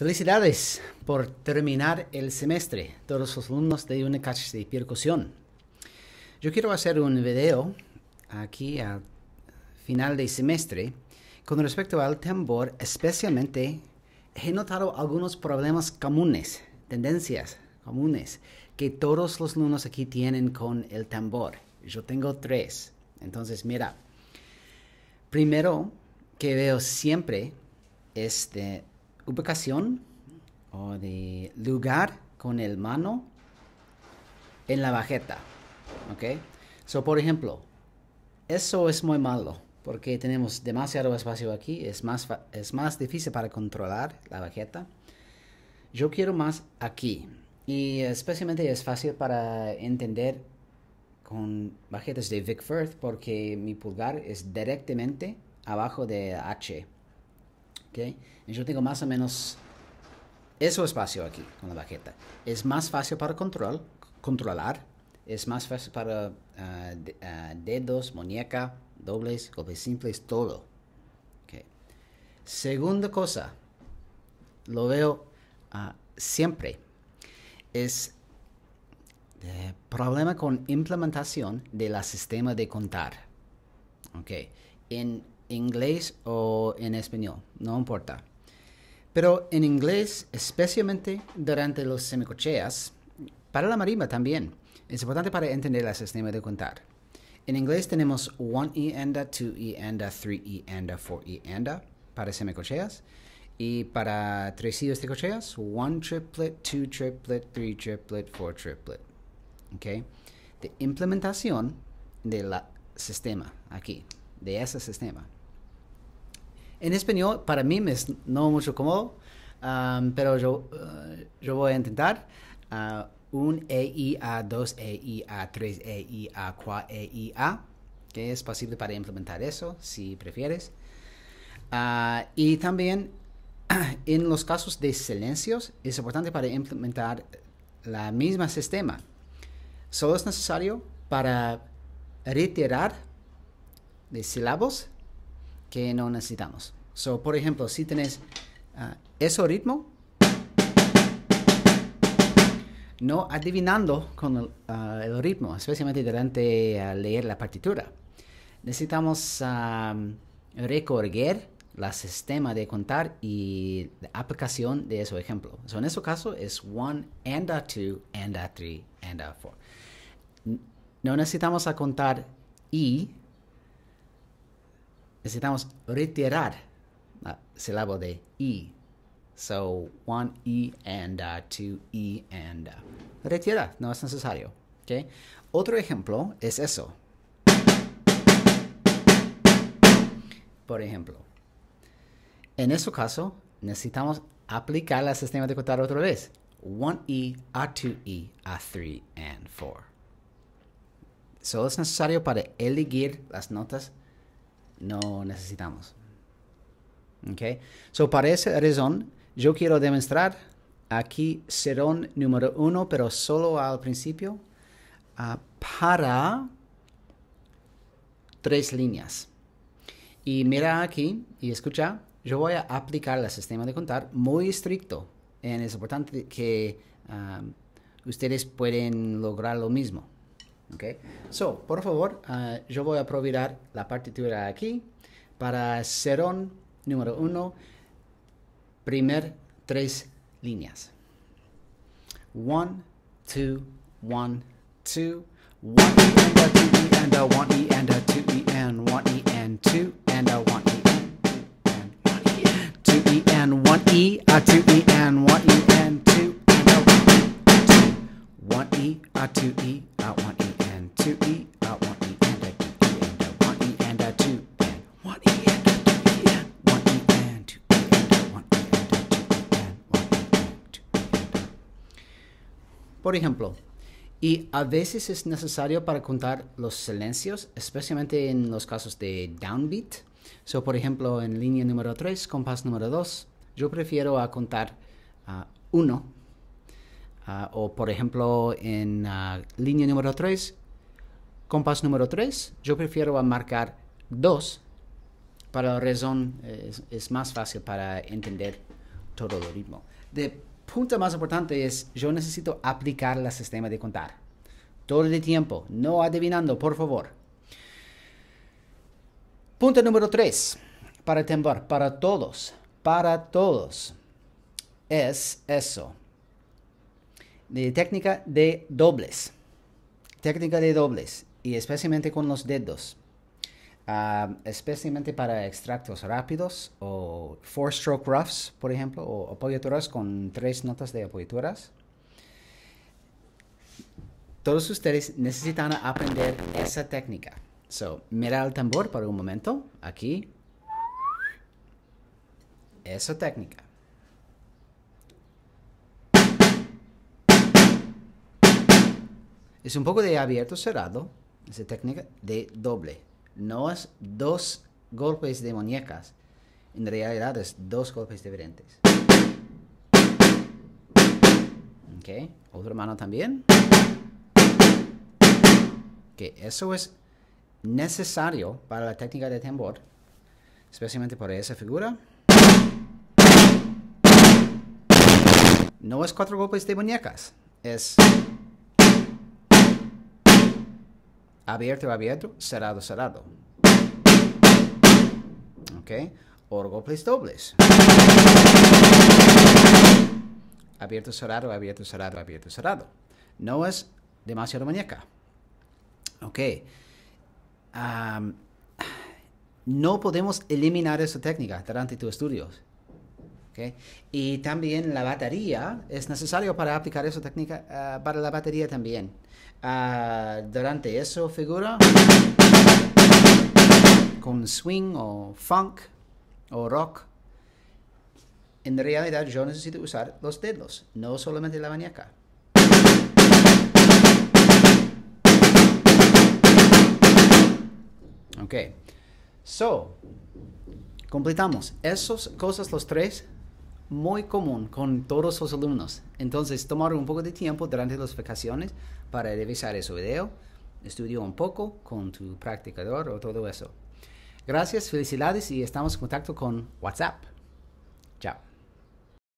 Felicidades por terminar el semestre, todos los alumnos de Unicach de Percusión. Yo quiero hacer un video aquí al final del semestre con respecto al tambor, especialmente he notado algunos problemas comunes, tendencias comunes que todos los alumnos aquí tienen con el tambor. Yo tengo tres. Entonces, mira, primero que veo siempre es de ubicación o de lugar con el mano en la bajeta. ¿Ok? So, por ejemplo, eso es muy malo porque tenemos demasiado espacio aquí. Es más, es más difícil para controlar la bajeta. Yo quiero más aquí. Y especialmente es fácil para entender con bajetas de Vic Firth porque mi pulgar es directamente abajo de H yo tengo más o menos eso espacio aquí con la baqueta. Es más fácil para control, controlar, es más fácil para ah, ah, dedos, muñeca, dobles, golpes simples, todo. Segunda cosa, lo veo ah, siempre, es eh, problema con implementación del sistema de contar. Okay. En inglés o en español, no importa. Pero en inglés, especialmente durante los semicocheas, para la marimba también, es importante para entender el sistema de contar. En inglés tenemos 1 e anda, 2 e anda, 3 e anda, 4 e anda para semicocheas. Y para tresillos de cocheas, 1 triplet, 2 triplet, 3 triplet, 4 triplet. ¿Ok? De implementación del sistema aquí, de ese sistema en español para mí me es no mucho cómodo, pero yo, eh, yo voy a intentar. Ah, un EIA, 2 EIA, 3 EIA, 4 EIA, que es posible para implementar eso si prefieres. Ah, y también en los casos de silencios es importante para implementar la misma sistema. Solo es necesario para retirar de sílabos que no necesitamos. por ejemplo, si tenés ah, ese ritmo, no adivinando con el, ah, ritmo, especialmente durante ah, leer la partitura. Necesitamos recorrer la sistema de contar y la aplicación de ese ejemplo. en ese caso es 1 and a two and a three and a four. No necesitamos a contar y necesitamos retirar la sílaba de i. So, one e and a uh, two e and. a. Uh, retirar, no es necesario. Okay? Otro ejemplo es eso. Por ejemplo, en este caso, necesitamos aplicar el sistema de contar otra vez. one e a A2E, a three and 4. Solo es necesario para elegir las notas no necesitamos. ok So, para esa razón, yo quiero demostrar aquí serón número uno, pero solo al principio, ah, para tres líneas. Y mira aquí y escucha, yo voy a aplicar el sistema de contar muy estricto. es importante que ah, ustedes pueden lograr lo mismo. Okay. So, por favor, ah, yo voy a aprovechar la partitura aquí para serón número uno, primer tres líneas. One, two, one, two. One e and a two e and a one E and a two E and one E and two and a one E, e and one two one E two Por ejemplo, y a veces es necesario para contar los silencios, especialmente en los casos de downbeat. So, por ejemplo, en línea número 3, compás número 2, yo prefiero a contar 1. Ah, ah, o, por ejemplo, en ah, línea número 3, compás número 3, yo prefiero a marcar 2. Para la razón, eh, es, es, más fácil para entender todo el ritmo. De punto más importante es, yo necesito aplicar el sistema de contar. Todo el tiempo, no adivinando, por favor. Punto número 3, para temblar, para todos, para todos, es eso. De técnica de dobles. Técnica de dobles, y especialmente con los dedos. Ah, especialmente para extractos rápidos o four stroke roughs, por ejemplo, o apoyaturas con tres notas de apoyaturas. Todos ustedes necesitan aprender esa técnica. So, mira el tambor por un momento, aquí. Esa técnica. Es un poco de abierto cerrado, esa técnica de doble. No es dos golpes de muñecas. En realidad es dos golpes diferentes. Ok, otra mano también. Que eso es necesario para la técnica de tambor, especialmente para esa figura. No es cuatro golpes de muñecas, es abierto, abierto, cerrado, cerrado. Ok, orgoples dobles. Abierto, cerrado, abierto, cerrado, abierto, cerrado. No es demasiado muñeca. Ok. no podemos eliminar esa técnica durante tus estudios. Y también la batería, es necesario para aplicar esa técnica eh, para la batería también. Ah, durante eso figura con swing o funk o rock. En realidad yo necesito usar los dedos, no solamente la maníaca. Ok. So, completamos. Esas cosas, los tres, muy común con todos los alumnos. Entonces, tomar un poco de tiempo durante las vacaciones para revisar ese video, estudio un poco con tu practicador o todo eso. Gracias, felicidades y estamos en contacto con WhatsApp. Chao.